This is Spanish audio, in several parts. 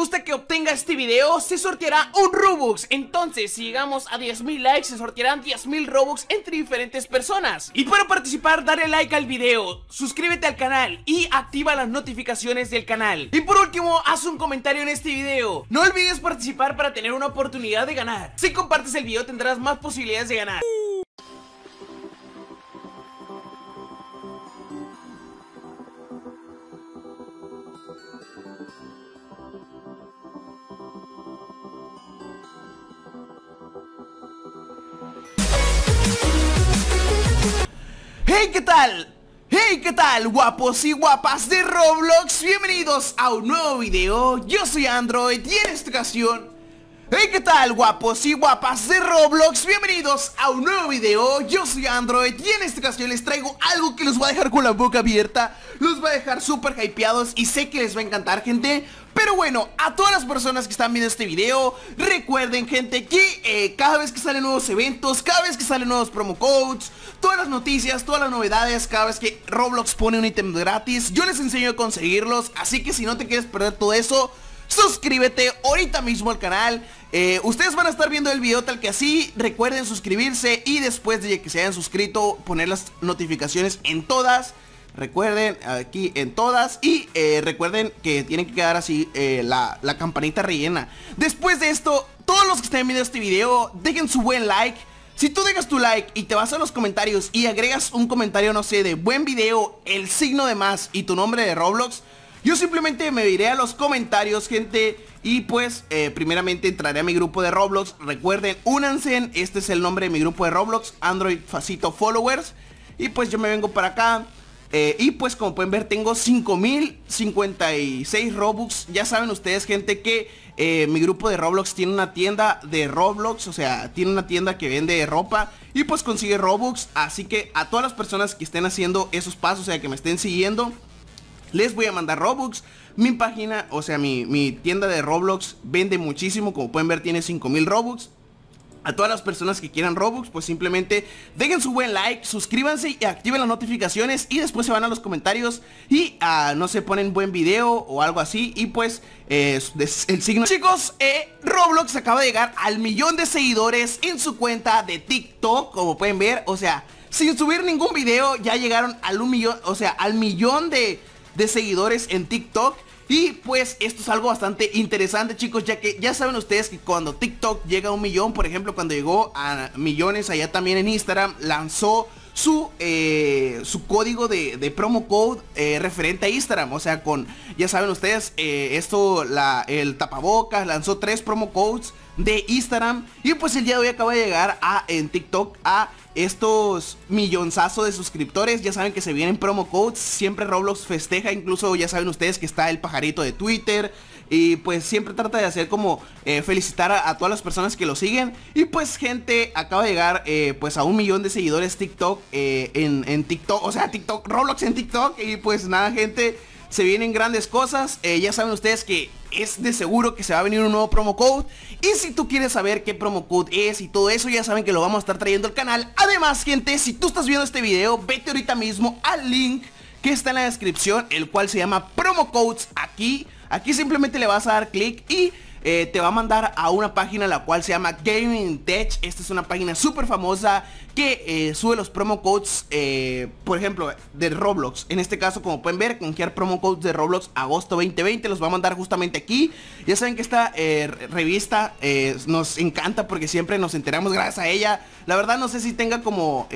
gusta que obtenga este video, se sorteará un Robux. Entonces, si llegamos a 10.000 likes, se sortearán 10.000 Robux entre diferentes personas. Y para participar, dale like al video, suscríbete al canal y activa las notificaciones del canal. Y por último, haz un comentario en este video. No olvides participar para tener una oportunidad de ganar. Si compartes el video, tendrás más posibilidades de ganar. ¡Hey! ¿Qué tal? ¡Hey! ¿Qué tal guapos y guapas de Roblox? Bienvenidos a un nuevo video, yo soy Android y en esta ocasión ¡Hey! ¿Qué tal guapos y guapas de Roblox? Bienvenidos a un nuevo video, yo soy Android y en esta ocasión les traigo algo que los va a dejar con la boca abierta Los va a dejar súper hypeados y sé que les va a encantar gente pero bueno, a todas las personas que están viendo este video Recuerden gente que eh, cada vez que salen nuevos eventos Cada vez que salen nuevos promo codes Todas las noticias, todas las novedades Cada vez que Roblox pone un ítem gratis Yo les enseño a conseguirlos Así que si no te quieres perder todo eso suscríbete ahorita mismo al canal eh, Ustedes van a estar viendo el video tal que así Recuerden suscribirse y después de que se hayan suscrito Poner las notificaciones en todas Recuerden, aquí en todas. Y eh, recuerden que tienen que quedar así eh, la, campanita rellena. Después de esto, todos los que estén viendo este video, dejen su buen like. Si tú dejas tu like y te vas a los comentarios y agregas un comentario, no sé, de buen video, el signo de más y tu nombre de Roblox, yo simplemente me iré a los comentarios, gente. Y pues, eh, primeramente entraré a mi grupo de Roblox. Recuerden, únanse. Este es el nombre de mi grupo de Roblox, Android Facito Followers. Y pues yo me vengo para acá. Eh, y pues como pueden ver tengo 5056 Robux. Ya saben ustedes gente que eh, mi grupo de Roblox tiene una tienda de Roblox. O sea, tiene una tienda que vende ropa y pues consigue Robux. Así que a todas las personas que estén haciendo esos pasos, o sea, que me estén siguiendo, les voy a mandar Robux. Mi página, o sea, mi, mi tienda de Roblox vende muchísimo. Como pueden ver tiene 5000 Robux. A todas las personas que quieran Robux, pues simplemente dejen su buen like, suscríbanse y activen las notificaciones y después se van a los comentarios y ah, no se ponen buen video o algo así y pues eh, el signo... Chicos, eh, Roblox acaba de llegar al millón de seguidores en su cuenta de TikTok, como pueden ver, o sea, sin subir ningún video ya llegaron al millón, o sea, al millón de, de seguidores en TikTok y pues esto es algo bastante interesante chicos Ya que ya saben ustedes que cuando TikTok llega a un millón Por ejemplo cuando llegó a millones allá también en Instagram Lanzó su, eh, su código de, de promo code eh, referente a Instagram. O sea, con, ya saben ustedes, eh, esto, la, el tapabocas lanzó tres promo codes de Instagram. Y pues el día de hoy acaba de llegar a, en TikTok a estos millonzazo de suscriptores. Ya saben que se vienen promo codes. Siempre Roblox festeja. Incluso ya saben ustedes que está el pajarito de Twitter. Y pues siempre trata de hacer como eh, felicitar a, todas las personas que lo siguen. Y pues gente, acaba de llegar eh, pues a un millón de seguidores TikTok eh, en, TikTok. O sea, TikTok, Roblox en TikTok. Y pues nada gente, se vienen grandes cosas. ya saben ustedes que es de seguro que se va a venir un nuevo promo code. Y si tú quieres saber qué promo code es y todo eso, ya saben que lo vamos a estar trayendo al canal. Además, gente, si tú estás viendo este video, vete ahorita mismo al link que está en la descripción, el cual se llama promo codes aquí. Aquí simplemente le vas a dar clic y eh, te va a mandar a una página la cual se llama Gaming Tech. Esta es una página súper famosa que eh, sube los promo codes, eh, por ejemplo, de Roblox. En este caso, como pueden ver, canjear promo codes de Roblox agosto 2020. Los va a mandar justamente aquí. Ya saben que esta revista nos encanta porque siempre nos enteramos gracias a ella. La verdad no sé si tenga como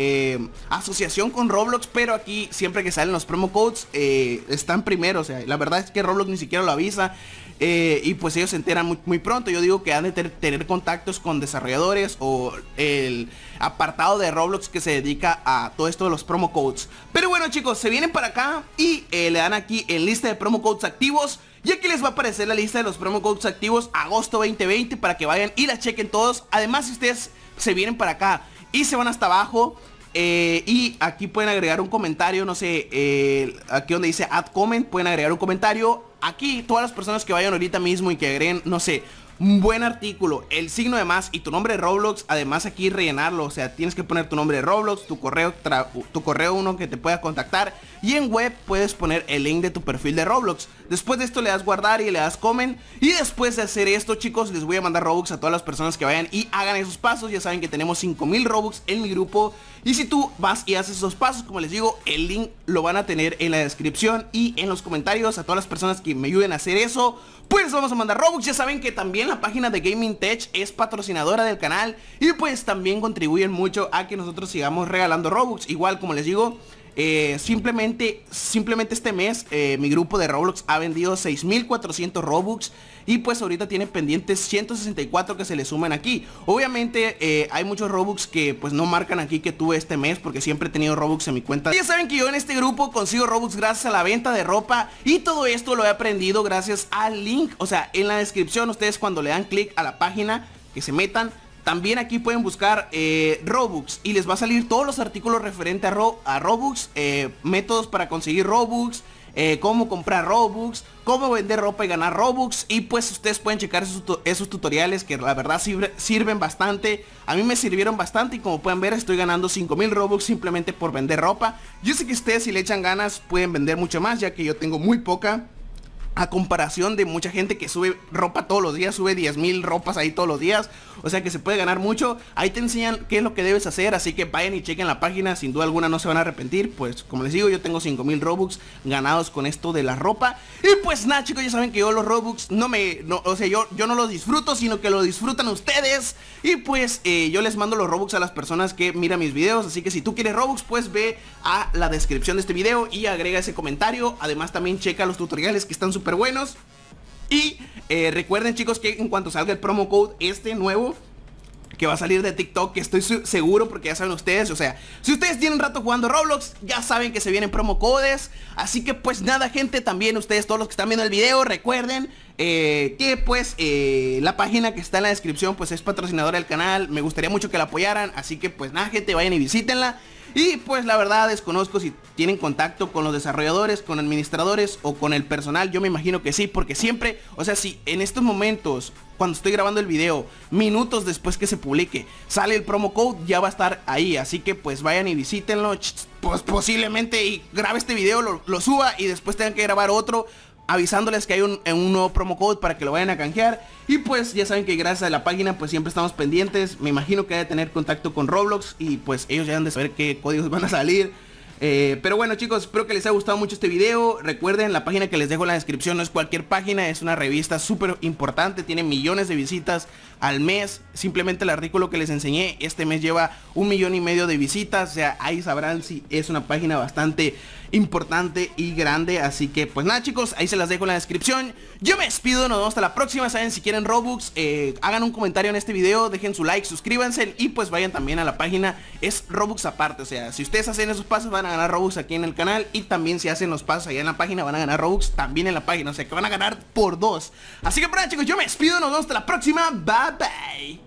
asociación con Roblox, pero aquí siempre que salen los promo codes están primero. O sea, la verdad es que Roblox ni siquiera lo avisa. Eh, y pues ellos se enteran muy, muy, pronto. Yo digo que han de tener contactos con desarrolladores o el apartado de Roblox que se dedica a todo esto de los promo codes. Pero bueno chicos, se vienen para acá y eh, le dan aquí en lista de promo codes activos. Y aquí les va a aparecer la lista de los promo codes activos agosto 2020 para que vayan y la chequen todos. Además si ustedes se vienen para acá y se van hasta abajo. Eh, y aquí pueden agregar un comentario, no sé, aquí donde dice add comment, pueden agregar un comentario Aquí todas las personas que vayan ahorita mismo y que agreguen, no sé, un buen artículo, el signo de más y tu nombre de Roblox, además aquí rellenarlo, o sea, tienes que poner tu nombre de Roblox, tu correo, tu correo uno que te pueda contactar y en web puedes poner el link de tu perfil de Roblox. Después de esto le das guardar y le das comen Y después de hacer esto chicos les voy a mandar Robux a todas las personas que vayan y hagan esos pasos Ya saben que tenemos 5000 Robux en mi grupo Y si tú vas y haces esos pasos como les digo el link lo van a tener en la descripción y en los comentarios A todas las personas que me ayuden a hacer eso pues vamos a mandar Robux, ya saben que también la página de Gaming Tech es patrocinadora del canal Y pues también contribuyen mucho a que nosotros sigamos regalando Robux Igual como les digo, eh, simplemente, simplemente este mes eh, mi grupo de Roblox ha vendido 6.400 Robux y pues ahorita tiene pendientes 164 que se le suman aquí Obviamente eh, hay muchos Robux que pues no marcan aquí que tuve este mes Porque siempre he tenido Robux en mi cuenta Ya saben que yo en este grupo consigo Robux gracias a la venta de ropa Y todo esto lo he aprendido gracias al link O sea, en la descripción ustedes cuando le dan clic a la página que se metan también aquí pueden buscar eh, Robux y les va a salir todos los artículos referentes a, Robux, eh, métodos para conseguir Robux, eh, cómo comprar Robux, cómo vender ropa y ganar Robux. Y pues ustedes pueden checar esos, tutoriales que la verdad sirven bastante. A mí me sirvieron bastante y como pueden ver estoy ganando 5000 Robux simplemente por vender ropa. Yo sé que ustedes si le echan ganas pueden vender mucho más ya que yo tengo muy poca a comparación de mucha gente que sube ropa todos los días, sube 10.000 mil ropas ahí todos los días. O sea que se puede ganar mucho. Ahí te enseñan qué es lo que debes hacer. Así que vayan y chequen la página. Sin duda alguna no se van a arrepentir. Pues como les digo, yo tengo 5 mil Robux ganados con esto de la ropa. Y pues nada, chicos, ya saben que yo los Robux no me. No, o sea, yo, yo no los disfruto, sino que los disfrutan ustedes. Y pues eh, yo les mando los Robux a las personas que miran mis videos. Así que si tú quieres Robux, pues ve a la descripción de este video y agrega ese comentario. Además, también checa los tutoriales que están super buenos. Y eh, recuerden chicos que en cuanto salga el promo code este nuevo que va a salir de TikTok, que estoy seguro porque ya saben ustedes, o sea, si ustedes tienen rato jugando Roblox, ya saben que se vienen promo codes, así que pues nada gente, también ustedes todos los que están viendo el video, recuerden eh, que pues eh, la página que está en la descripción pues es patrocinadora del canal, me gustaría mucho que la apoyaran, así que pues nada gente, vayan y visítenla. Y pues la verdad desconozco si tienen contacto con los desarrolladores, con administradores o con el personal. Yo me imagino que sí, porque siempre, o sea, si en estos momentos, cuando estoy grabando el video, minutos después que se publique, sale el promo code, ya va a estar ahí. Así que pues vayan y visítenlo, pues posiblemente y grabe este video, lo, lo suba y después tengan que grabar otro avisándoles que hay un, un, nuevo promo code para que lo vayan a canjear. Y pues ya saben que gracias a la página pues siempre estamos pendientes. Me imagino que hay de tener contacto con Roblox y pues ellos ya han de saber qué códigos van a salir. Eh, pero bueno chicos, espero que les haya gustado mucho este video. Recuerden, la página que les dejo en la descripción no es cualquier página, es una revista súper importante, tiene millones de visitas al mes. Simplemente el artículo que les enseñé este mes lleva un millón y medio de visitas. O sea, ahí sabrán si es una página bastante importante y grande. Así que pues nada chicos, ahí se las dejo en la descripción. Yo me despido, nos vemos hasta la próxima. Saben, si quieren Robux, eh, hagan un comentario en este video, dejen su like, suscríbanse y pues vayan también a la página. Es Robux aparte, o sea, si ustedes hacen esos pasos van van a ganar Robux aquí en el canal y también si hacen los pasos allá en la página van a ganar Robux también en la página, o sea que van a ganar por dos. Así que por nada chicos, yo me despido, nos vemos hasta la próxima, bye bye.